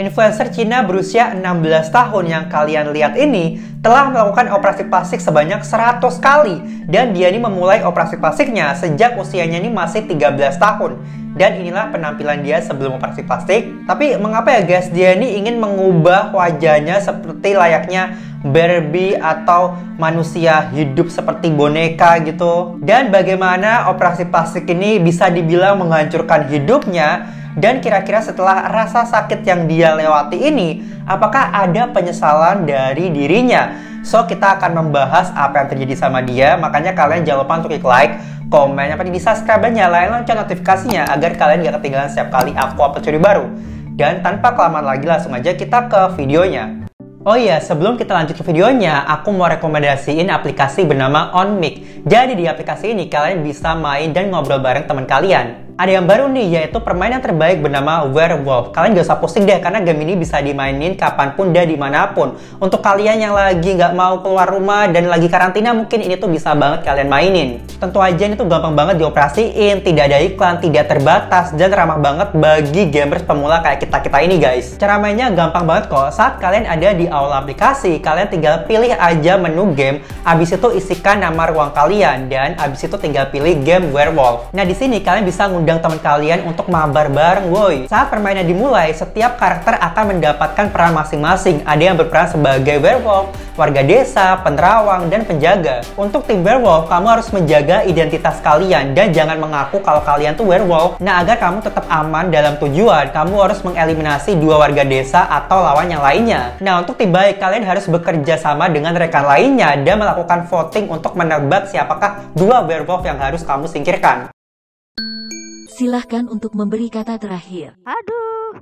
Influencer Cina berusia 16 tahun yang kalian lihat ini telah melakukan operasi plastik sebanyak 100 kali dan dia ini memulai operasi plastiknya sejak usianya ini masih 13 tahun. Dan inilah penampilan dia sebelum operasi plastik. Tapi mengapa ya guys, dia ini ingin mengubah wajahnya seperti layaknya Barbie atau manusia hidup seperti boneka gitu. Dan bagaimana operasi plastik ini bisa dibilang menghancurkan hidupnya dan kira-kira setelah rasa sakit yang dia lewati ini, apakah ada penyesalan dari dirinya? So, kita akan membahas apa yang terjadi sama dia. Makanya kalian jangan lupa untuk klik like, komen, apa di subscribe dan nyalain lonceng notifikasinya agar kalian gak ketinggalan setiap kali aku upload video baru. Dan tanpa kelamaan lagi langsung aja kita ke videonya. Oh iya, sebelum kita lanjut ke videonya, aku mau rekomendasiin aplikasi bernama OnMic. Jadi di aplikasi ini kalian bisa main dan ngobrol bareng teman kalian ada yang baru nih yaitu permainan terbaik bernama Werewolf. Kalian gak usah pusing deh karena game ini bisa dimainin kapanpun dan dimanapun. Untuk kalian yang lagi nggak mau keluar rumah dan lagi karantina mungkin ini tuh bisa banget kalian mainin. Tentu aja ini tuh gampang banget dioperasiin, tidak ada iklan, tidak terbatas dan ramah banget bagi gamers pemula kayak kita kita ini guys. Cara mainnya gampang banget kok. Saat kalian ada di awal aplikasi, kalian tinggal pilih aja menu game, abis itu isikan nama ruang kalian dan abis itu tinggal pilih game Werewolf. Nah di sini kalian bisa ngundang mengundang teman kalian untuk mabar bareng woi. Saat permainan dimulai, setiap karakter akan mendapatkan peran masing-masing. Ada yang berperan sebagai werewolf, warga desa, penerawang, dan penjaga. Untuk tim werewolf, kamu harus menjaga identitas kalian dan jangan mengaku kalau kalian tuh werewolf. Nah, agar kamu tetap aman dalam tujuan, kamu harus mengeliminasi dua warga desa atau lawan yang lainnya. Nah, untuk tim baik, kalian harus bekerja sama dengan rekan lainnya dan melakukan voting untuk menebak siapakah dua werewolf yang harus kamu singkirkan. Silahkan untuk memberi kata terakhir. Aduh,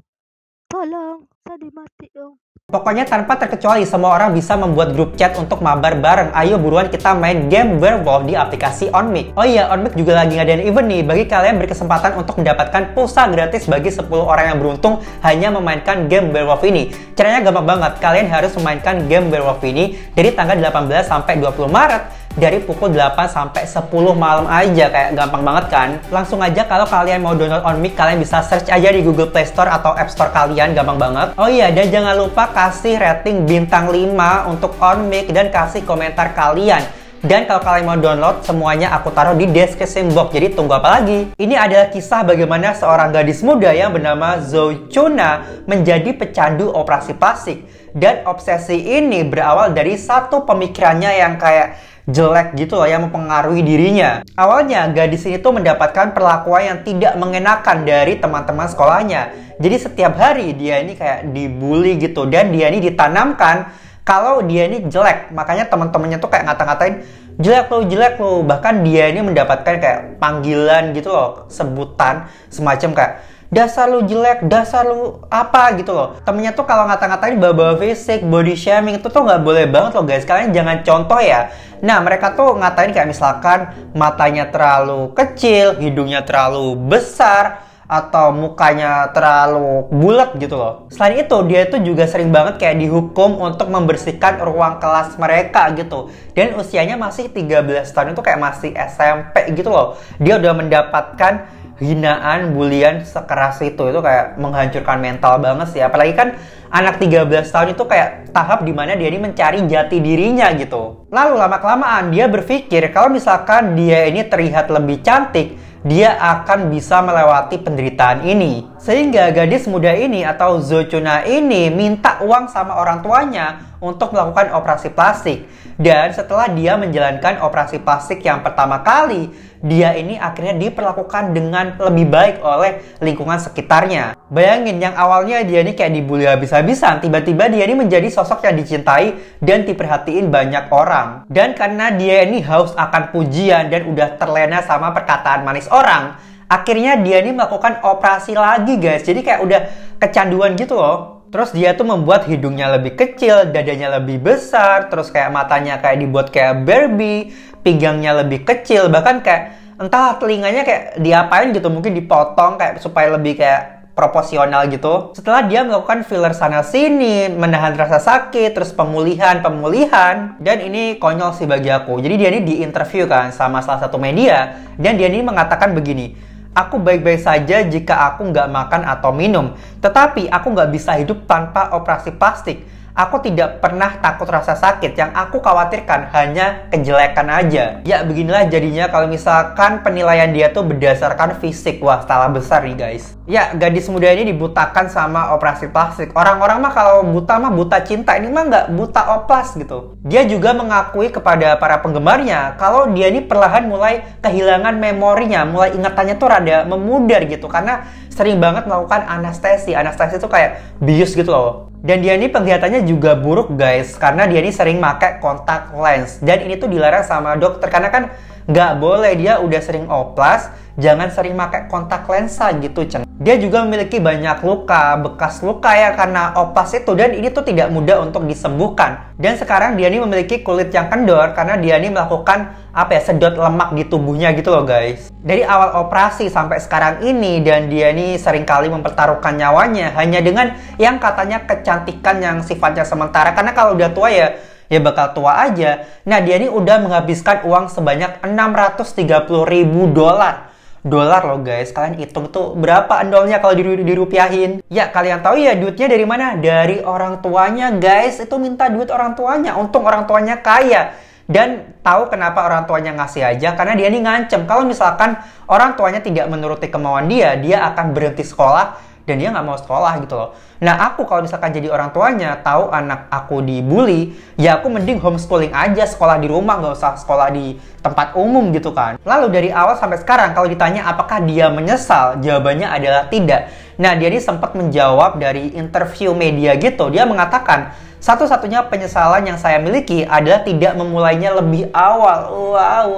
tolong, tadi mati dong. Pokoknya tanpa terkecuali semua orang bisa membuat grup chat untuk mabar bareng. Ayo buruan kita main game Werewolf di aplikasi OnMic. Oh iya, OnMic juga lagi ngadain event nih bagi kalian berkesempatan untuk mendapatkan pulsa gratis bagi 10 orang yang beruntung hanya memainkan game Werewolf ini. Caranya gampang banget, kalian harus memainkan game Werewolf ini dari tanggal 18 sampai 20 Maret dari pukul 8 sampai 10 malam aja kayak gampang banget kan langsung aja kalau kalian mau download on mic kalian bisa search aja di Google Play Store atau App Store kalian gampang banget oh iya dan jangan lupa kasih rating bintang 5 untuk on mic dan kasih komentar kalian dan kalau kalian mau download, semuanya aku taruh di deskripsi box. Jadi tunggu apa lagi? Ini adalah kisah bagaimana seorang gadis muda yang bernama Zou Chuna menjadi pecandu operasi plastik. Dan obsesi ini berawal dari satu pemikirannya yang kayak jelek gitu loh yang mempengaruhi dirinya. Awalnya gadis ini tuh mendapatkan perlakuan yang tidak mengenakan dari teman-teman sekolahnya. Jadi setiap hari dia ini kayak dibully gitu dan dia ini ditanamkan kalau dia ini jelek. Makanya teman-temannya tuh kayak ngata-ngatain jelek lo, jelek lo. Bahkan dia ini mendapatkan kayak panggilan gitu loh, sebutan semacam kayak dasar lu jelek, dasar lu apa gitu loh. Temennya tuh kalau ngata-ngatain baba fisik, body shaming itu tuh nggak boleh banget loh guys. Kalian jangan contoh ya. Nah mereka tuh ngatain kayak misalkan matanya terlalu kecil, hidungnya terlalu besar, atau mukanya terlalu bulat gitu loh. Selain itu, dia itu juga sering banget kayak dihukum untuk membersihkan ruang kelas mereka gitu. Dan usianya masih 13 tahun itu kayak masih SMP gitu loh. Dia udah mendapatkan hinaan, bulian sekeras itu itu kayak menghancurkan mental banget sih. Apalagi kan anak 13 tahun itu kayak tahap dimana dia ini mencari jati dirinya gitu. Lalu lama kelamaan dia berpikir kalau misalkan dia ini terlihat lebih cantik, dia akan bisa melewati penderitaan ini. Sehingga gadis muda ini atau Zochuna ini minta uang sama orang tuanya untuk melakukan operasi plastik. Dan setelah dia menjalankan operasi plastik yang pertama kali, dia ini akhirnya diperlakukan dengan lebih baik oleh lingkungan sekitarnya. Bayangin yang awalnya dia nih kayak dibully habis-habisan, tiba-tiba dia ini menjadi sosok yang dicintai dan diperhatiin banyak orang. Dan karena dia ini haus akan pujian dan udah terlena sama perkataan manis orang, akhirnya dia ini melakukan operasi lagi guys. Jadi kayak udah kecanduan gitu loh. Terus dia tuh membuat hidungnya lebih kecil, dadanya lebih besar, terus kayak matanya kayak dibuat kayak Barbie, pinggangnya lebih kecil, bahkan kayak entah telinganya kayak diapain gitu, mungkin dipotong kayak supaya lebih kayak proporsional gitu. Setelah dia melakukan filler sana sini, menahan rasa sakit, terus pemulihan, pemulihan, dan ini konyol sih bagi aku. Jadi dia ini diinterview kan sama salah satu media, dan dia ini mengatakan begini, Aku baik-baik saja jika aku nggak makan atau minum, tetapi aku nggak bisa hidup tanpa operasi plastik Aku tidak pernah takut rasa sakit, yang aku khawatirkan hanya kejelekan aja. Ya beginilah jadinya kalau misalkan penilaian dia tuh berdasarkan fisik. Wah, salah besar nih guys. Ya, gadis muda ini dibutakan sama operasi plastik. Orang-orang mah kalau buta mah buta cinta, ini mah nggak buta oplas gitu. Dia juga mengakui kepada para penggemarnya kalau dia ini perlahan mulai kehilangan memorinya, mulai ingatannya tuh rada memudar gitu. Karena sering banget melakukan anestesi. Anestesi itu kayak bius gitu loh. Dan dia ini penglihatannya juga buruk guys, karena dia ini sering pakai kontak lens. Dan ini tuh dilarang sama dokter, karena kan nggak boleh dia udah sering oplas, jangan sering pakai kontak lensa gitu ceng. Dia juga memiliki banyak luka, bekas luka ya karena opas itu dan ini tuh tidak mudah untuk disembuhkan. Dan sekarang dia ini memiliki kulit yang kendor karena dia ini melakukan apa ya sedot lemak di tubuhnya gitu loh guys. Dari awal operasi sampai sekarang ini dan dia ini seringkali mempertaruhkan nyawanya hanya dengan yang katanya kecantikan yang sifatnya sementara karena kalau udah tua ya ya bakal tua aja. Nah, dia ini udah menghabiskan uang sebanyak 630 ribu dolar dolar loh guys. Kalian hitung tuh berapa andolnya kalau dirupiahin. Ya kalian tahu ya duitnya dari mana? Dari orang tuanya guys. Itu minta duit orang tuanya. Untung orang tuanya kaya. Dan tahu kenapa orang tuanya ngasih aja? Karena dia ini ngancem. Kalau misalkan orang tuanya tidak menuruti kemauan dia, dia akan berhenti sekolah dan dia nggak mau sekolah gitu loh. Nah aku kalau misalkan jadi orang tuanya tahu anak aku dibully, ya aku mending homeschooling aja sekolah di rumah nggak usah sekolah di tempat umum gitu kan. Lalu dari awal sampai sekarang kalau ditanya apakah dia menyesal, jawabannya adalah tidak. Nah dia ini sempat menjawab dari interview media gitu, dia mengatakan satu-satunya penyesalan yang saya miliki adalah tidak memulainya lebih awal. Wow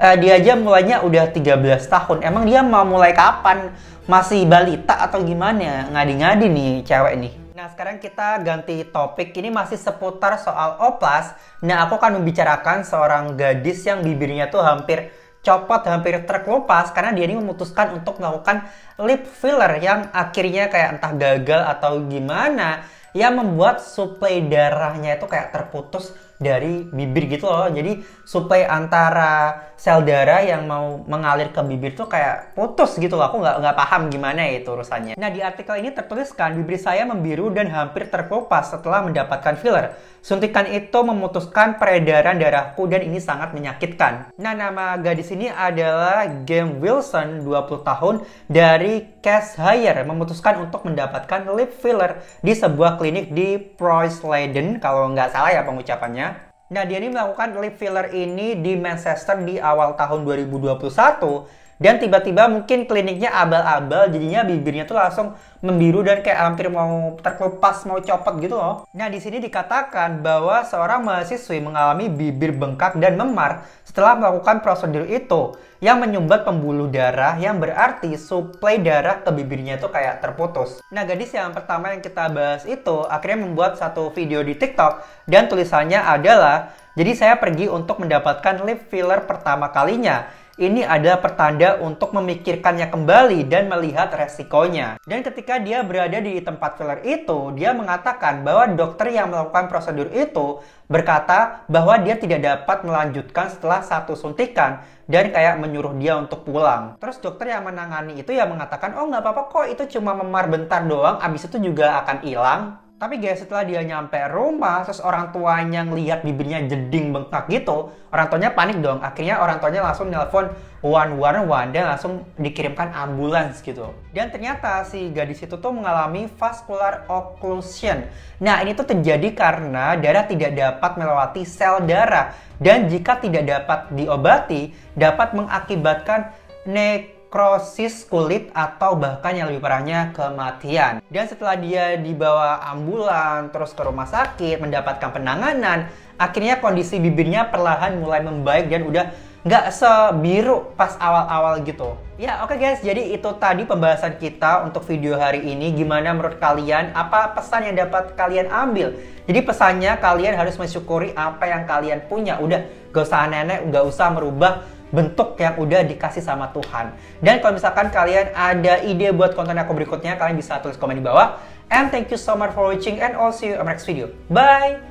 uh, dia aja mulainya udah 13 tahun. Emang dia mau mulai kapan? Masih balita atau gimana? Ngadi-ngadi nih cewek nih. Nah sekarang kita ganti topik, ini masih seputar soal oplas. Nah aku akan membicarakan seorang gadis yang bibirnya tuh hampir copot, hampir terkelupas karena dia ini memutuskan untuk melakukan lip filler yang akhirnya kayak entah gagal atau gimana yang membuat suplai darahnya itu kayak terputus dari bibir gitu loh. Jadi supaya antara sel darah yang mau mengalir ke bibir tuh kayak putus gitu loh. Aku nggak nggak paham gimana ya itu urusannya. Nah di artikel ini tertuliskan bibir saya membiru dan hampir terkelupas setelah mendapatkan filler. Suntikan itu memutuskan peredaran darahku dan ini sangat menyakitkan. Nah nama gadis ini adalah Game Wilson 20 tahun dari Cash Hire memutuskan untuk mendapatkan lip filler di sebuah klinik di Preuss Leiden kalau nggak salah ya pengucapannya Nah, dia ini melakukan lip filler ini di Manchester di awal tahun 2021 dan tiba-tiba mungkin kliniknya abal-abal jadinya bibirnya tuh langsung membiru dan kayak hampir mau terkelupas mau copot gitu loh. Nah di sini dikatakan bahwa seorang mahasiswi mengalami bibir bengkak dan memar setelah melakukan prosedur itu yang menyumbat pembuluh darah yang berarti suplai darah ke bibirnya itu kayak terputus. Nah gadis yang pertama yang kita bahas itu akhirnya membuat satu video di TikTok dan tulisannya adalah jadi saya pergi untuk mendapatkan lip filler pertama kalinya ini ada pertanda untuk memikirkannya kembali dan melihat resikonya. Dan ketika dia berada di tempat filler itu, dia mengatakan bahwa dokter yang melakukan prosedur itu berkata bahwa dia tidak dapat melanjutkan setelah satu suntikan dan kayak menyuruh dia untuk pulang. Terus dokter yang menangani itu ya mengatakan, oh nggak apa-apa kok itu cuma memar bentar doang, abis itu juga akan hilang tapi guys, setelah dia nyampe rumah, terus orang tuanya ngeliat bibirnya jeding bengkak gitu, orang tuanya panik dong. Akhirnya orang tuanya langsung nelpon one one one dan langsung dikirimkan ambulans gitu. Dan ternyata si gadis itu tuh mengalami vascular occlusion. Nah, ini tuh terjadi karena darah tidak dapat melewati sel darah dan jika tidak dapat diobati dapat mengakibatkan nek nekrosis kulit atau bahkan yang lebih parahnya kematian. Dan setelah dia dibawa ambulan terus ke rumah sakit mendapatkan penanganan, akhirnya kondisi bibirnya perlahan mulai membaik dan udah nggak sebiru pas awal-awal gitu. Ya oke okay guys, jadi itu tadi pembahasan kita untuk video hari ini. Gimana menurut kalian? Apa pesan yang dapat kalian ambil? Jadi pesannya kalian harus mensyukuri apa yang kalian punya. Udah gak usah nenek, nggak usah merubah bentuk yang udah dikasih sama Tuhan. Dan kalau misalkan kalian ada ide buat konten aku berikutnya, kalian bisa tulis komen di bawah. And thank you so much for watching and I'll see you in next video. Bye!